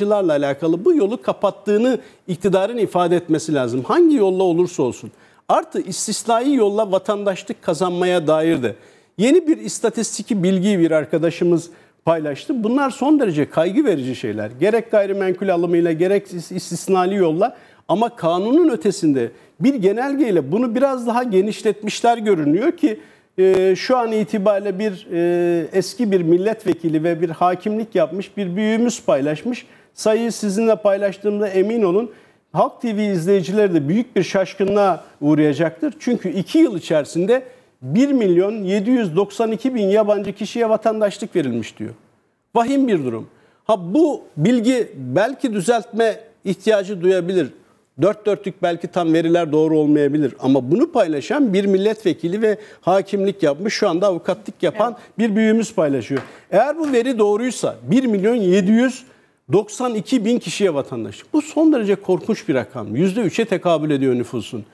yolcularla alakalı bu yolu kapattığını iktidarın ifade etmesi lazım. Hangi yolla olursa olsun. Artı istisnai yolla vatandaşlık kazanmaya dair de yeni bir istatistiki bilgiyi bir arkadaşımız paylaştı. Bunlar son derece kaygı verici şeyler. Gerek gayrimenkul alımıyla gerek istisnai yolla ama kanunun ötesinde bir genelgeyle bunu biraz daha genişletmişler görünüyor ki e, şu an itibariyle bir e, eski bir milletvekili ve bir hakimlik yapmış bir büyüğümüz paylaşmış. Sayıyı sizinle paylaştığımda emin olun Halk TV izleyicileri de büyük bir şaşkınlığa uğrayacaktır. Çünkü 2 yıl içerisinde 1 milyon 792 bin yabancı kişiye vatandaşlık verilmiş diyor. Vahim bir durum. Ha bu bilgi belki düzeltme ihtiyacı duyabilir. Dört dörtlük belki tam veriler doğru olmayabilir ama bunu paylaşan bir milletvekili ve hakimlik yapmış şu anda avukatlık yapan evet. bir büyüğümüz paylaşıyor. Eğer bu veri doğruysa 1 milyon 700 92 bin kişiye vatandaşlık. Bu son derece korkunç bir rakam. %3'e tekabül ediyor nüfusun.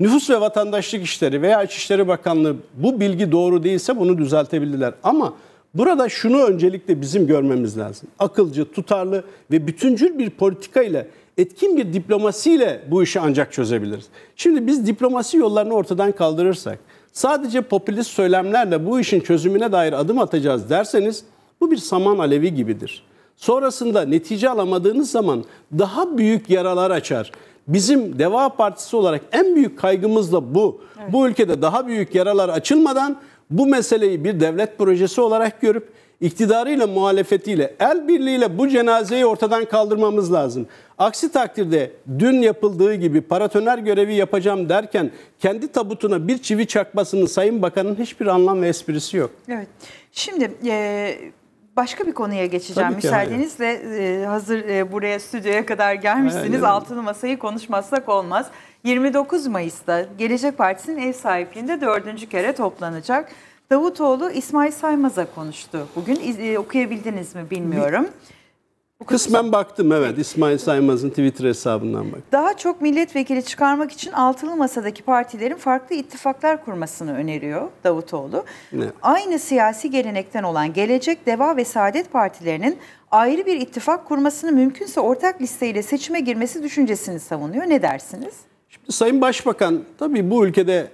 Nüfus ve Vatandaşlık İşleri veya İçişleri Bakanlığı bu bilgi doğru değilse bunu düzeltebilirler. Ama burada şunu öncelikle bizim görmemiz lazım. Akılcı, tutarlı ve bütüncül bir politika ile etkin bir diplomasiyle bu işi ancak çözebiliriz. Şimdi biz diplomasi yollarını ortadan kaldırırsak, sadece popülist söylemlerle bu işin çözümüne dair adım atacağız derseniz bu bir saman alevi gibidir. Sonrasında netice alamadığınız zaman daha büyük yaralar açar. Bizim Deva Partisi olarak en büyük kaygımız da bu. Evet. Bu ülkede daha büyük yaralar açılmadan bu meseleyi bir devlet projesi olarak görüp iktidarıyla muhalefetiyle el birliğiyle bu cenazeyi ortadan kaldırmamız lazım. Aksi takdirde dün yapıldığı gibi paratoner görevi yapacağım derken kendi tabutuna bir çivi çakmasının Sayın Bakan'ın hiçbir anlam ve esprisi yok. Evet. Şimdi e, başka bir konuya geçeceğim. Tabii Müsaadenizle e, hazır e, buraya stüdyoya kadar gelmişsiniz. Aynen. Altını masayı konuşmazsak olmaz. 29 Mayıs'ta Gelecek Partisi'nin ev sahipliğinde dördüncü kere toplanacak. Davutoğlu İsmail Saymaz'a konuştu. Bugün e, okuyabildiniz mi bilmiyorum. Bir... Kısmen baktım evet İsmail Saymaz'ın Twitter hesabından baktım. Daha çok milletvekili çıkarmak için altılı masadaki partilerin farklı ittifaklar kurmasını öneriyor Davutoğlu. Ne? Aynı siyasi gelenekten olan Gelecek, Deva ve Saadet partilerinin ayrı bir ittifak kurmasını mümkünse ortak listeyle seçime girmesi düşüncesini savunuyor. Ne dersiniz? Şimdi Sayın Başbakan tabii bu ülkede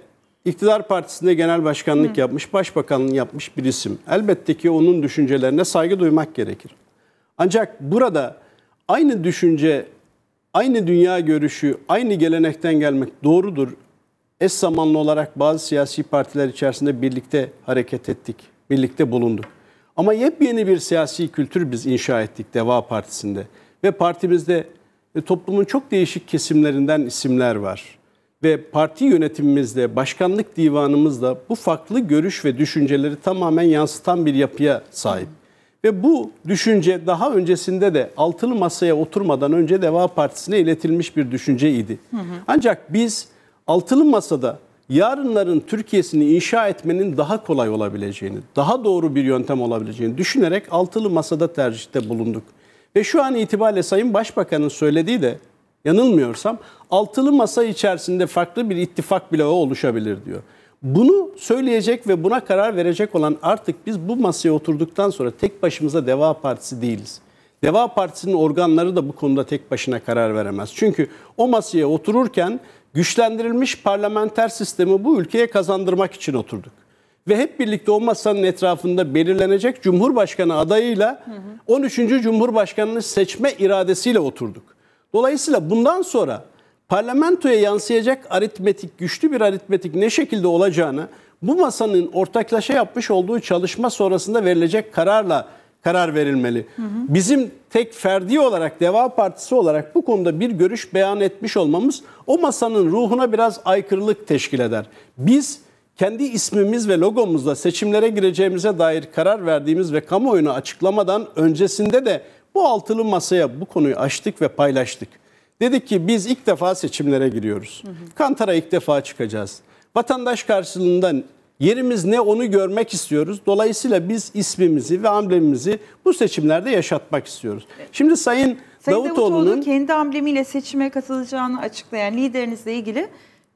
iktidar partisinde genel başkanlık Hı. yapmış, başbakanlık yapmış bir isim. Elbette ki onun düşüncelerine saygı duymak gerekir. Ancak burada aynı düşünce, aynı dünya görüşü, aynı gelenekten gelmek doğrudur. Es zamanlı olarak bazı siyasi partiler içerisinde birlikte hareket ettik, birlikte bulunduk. Ama yepyeni bir siyasi kültür biz inşa ettik Deva Partisi'nde. Ve partimizde e, toplumun çok değişik kesimlerinden isimler var. Ve parti yönetimimizde, başkanlık divanımızda bu farklı görüş ve düşünceleri tamamen yansıtan bir yapıya sahip. Ve bu düşünce daha öncesinde de altılı masaya oturmadan önce Deva Partisi'ne iletilmiş bir düşünceydi. Hı hı. Ancak biz altılı masada yarınların Türkiye'sini inşa etmenin daha kolay olabileceğini, daha doğru bir yöntem olabileceğini düşünerek altılı masada tercihte bulunduk. Ve şu an itibariyle Sayın Başbakan'ın söylediği de yanılmıyorsam altılı masa içerisinde farklı bir ittifak bile oluşabilir diyor. Bunu söyleyecek ve buna karar verecek olan artık biz bu masaya oturduktan sonra tek başımıza Deva Partisi değiliz. Deva Partisi'nin organları da bu konuda tek başına karar veremez. Çünkü o masaya otururken güçlendirilmiş parlamenter sistemi bu ülkeye kazandırmak için oturduk. Ve hep birlikte o masanın etrafında belirlenecek Cumhurbaşkanı adayıyla 13. Cumhurbaşkanını seçme iradesiyle oturduk. Dolayısıyla bundan sonra parlamentoya yansıyacak aritmetik, güçlü bir aritmetik ne şekilde olacağını bu masanın ortaklaşa yapmış olduğu çalışma sonrasında verilecek kararla karar verilmeli. Hı hı. Bizim tek ferdi olarak Deva Partisi olarak bu konuda bir görüş beyan etmiş olmamız o masanın ruhuna biraz aykırılık teşkil eder. Biz kendi ismimiz ve logomuzla seçimlere gireceğimize dair karar verdiğimiz ve kamuoyuna açıklamadan öncesinde de bu altılı masaya bu konuyu açtık ve paylaştık. Dedik ki biz ilk defa seçimlere giriyoruz. Hı hı. Kantara ilk defa çıkacağız. Vatandaş karşılığında yerimiz ne onu görmek istiyoruz. Dolayısıyla biz ismimizi ve amblemimizi bu seçimlerde yaşatmak istiyoruz. Şimdi Sayın, Sayın Davutoğlu'nun Davutoğlu kendi amblemiyle seçime katılacağını açıklayan liderinizle ilgili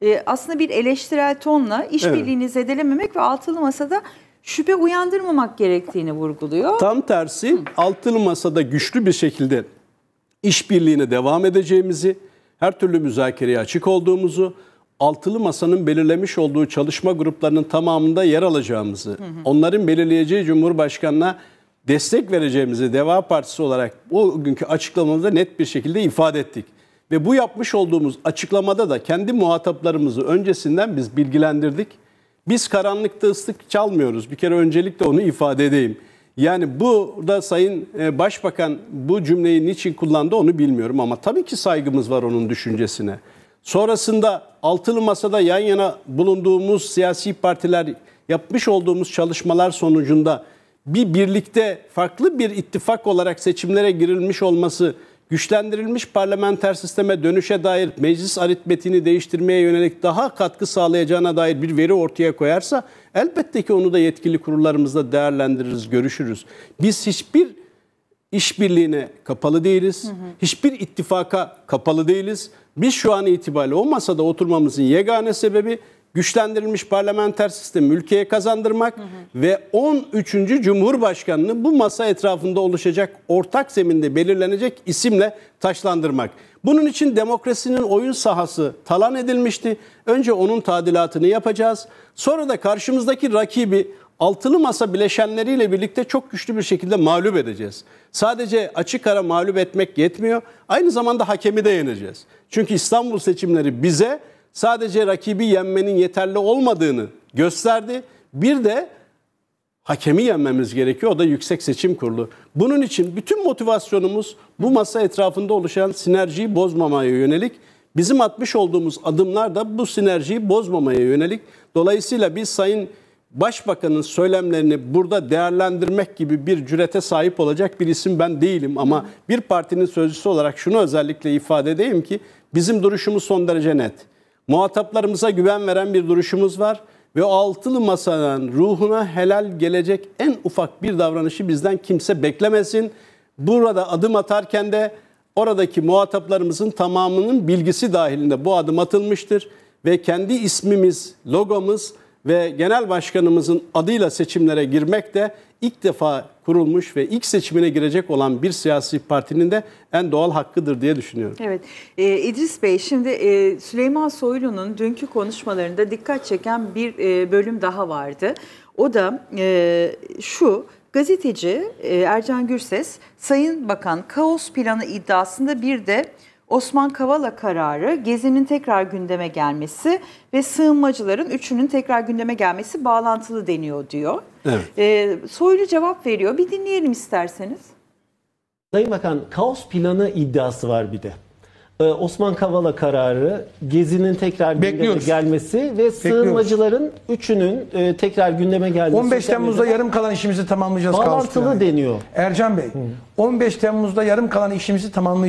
e, aslında bir eleştirel tonla işbirliğini evet. zedelememek ve altılı masada şüphe uyandırmamak gerektiğini vurguluyor. Tam tersi Hı. altılı masada güçlü bir şekilde işbirliğine devam edeceğimizi, her türlü müzakereye açık olduğumuzu, altılı masanın belirlemiş olduğu çalışma gruplarının tamamında yer alacağımızı, hı hı. onların belirleyeceği Cumhurbaşkanı'na destek vereceğimizi Deva Partisi olarak o günkü açıklamamızda net bir şekilde ifade ettik. Ve bu yapmış olduğumuz açıklamada da kendi muhataplarımızı öncesinden biz bilgilendirdik. Biz karanlıkta ıslık çalmıyoruz. Bir kere öncelikle onu ifade edeyim. Yani bu da Sayın e, Başbakan bu cümleyi niçin kullandı onu bilmiyorum ama tabii ki saygımız var onun düşüncesine. Sonrasında altılı masada yan yana bulunduğumuz siyasi partiler yapmış olduğumuz çalışmalar sonucunda bir birlikte farklı bir ittifak olarak seçimlere girilmiş olması güçlendirilmiş parlamenter sisteme dönüşe dair meclis aritmetiğini değiştirmeye yönelik daha katkı sağlayacağına dair bir veri ortaya koyarsa elbette ki onu da yetkili kurullarımızda değerlendiririz, görüşürüz. Biz hiçbir işbirliğine kapalı değiliz. Hı hı. Hiçbir ittifaka kapalı değiliz. Biz şu an itibariyle o masada oturmamızın yegane sebebi güçlendirilmiş parlamenter sistemi ülkeye kazandırmak hı hı. ve 13. Cumhurbaşkanını bu masa etrafında oluşacak ortak zeminde belirlenecek isimle taşlandırmak. Bunun için demokrasinin oyun sahası talan edilmişti. Önce onun tadilatını yapacağız. Sonra da karşımızdaki rakibi altılı masa bileşenleriyle birlikte çok güçlü bir şekilde mağlup edeceğiz. Sadece açık ara mağlup etmek yetmiyor. Aynı zamanda hakemi de yeneceğiz. Çünkü İstanbul seçimleri bize sadece rakibi yenmenin yeterli olmadığını gösterdi. Bir de hakemi yenmemiz gerekiyor. O da Yüksek Seçim Kurulu. Bunun için bütün motivasyonumuz bu masa etrafında oluşan sinerjiyi bozmamaya yönelik. Bizim atmış olduğumuz adımlar da bu sinerjiyi bozmamaya yönelik. Dolayısıyla biz Sayın Başbakan'ın söylemlerini burada değerlendirmek gibi bir cürete sahip olacak bir isim ben değilim ama bir partinin sözcüsü olarak şunu özellikle ifade edeyim ki bizim duruşumuz son derece net. Muhataplarımıza güven veren bir duruşumuz var ve o altılı masanın ruhuna helal gelecek en ufak bir davranışı bizden kimse beklemesin. Burada adım atarken de oradaki muhataplarımızın tamamının bilgisi dahilinde bu adım atılmıştır ve kendi ismimiz, logomuz ve genel başkanımızın adıyla seçimlere girmek de ilk defa kurulmuş ve ilk seçimine girecek olan bir siyasi partinin de en doğal hakkıdır diye düşünüyorum. Evet e, İdris Bey şimdi e, Süleyman Soylu'nun dünkü konuşmalarında dikkat çeken bir e, bölüm daha vardı. O da e, şu gazeteci e, Ercan Gürses Sayın Bakan kaos planı iddiasında bir de Osman Kavala kararı, Gezi'nin tekrar gündeme gelmesi ve sığınmacıların üçünün tekrar gündeme gelmesi bağlantılı deniyor diyor. Evet. E, Soylu cevap veriyor. Bir dinleyelim isterseniz. Sayın Bakan, kaos planı iddiası var bir de. Ee, Osman Kavala kararı, Gezi'nin tekrar gündeme Bekliyoruz. gelmesi ve sığınmacıların üçünün e, tekrar gündeme gelmesi. 15 Temmuz'da yarım kalan işimizi tamamlayacağız. Bağlantılı planı. deniyor. Ercan Bey, 15 Temmuz'da yarım kalan işimizi tamamlayacağız.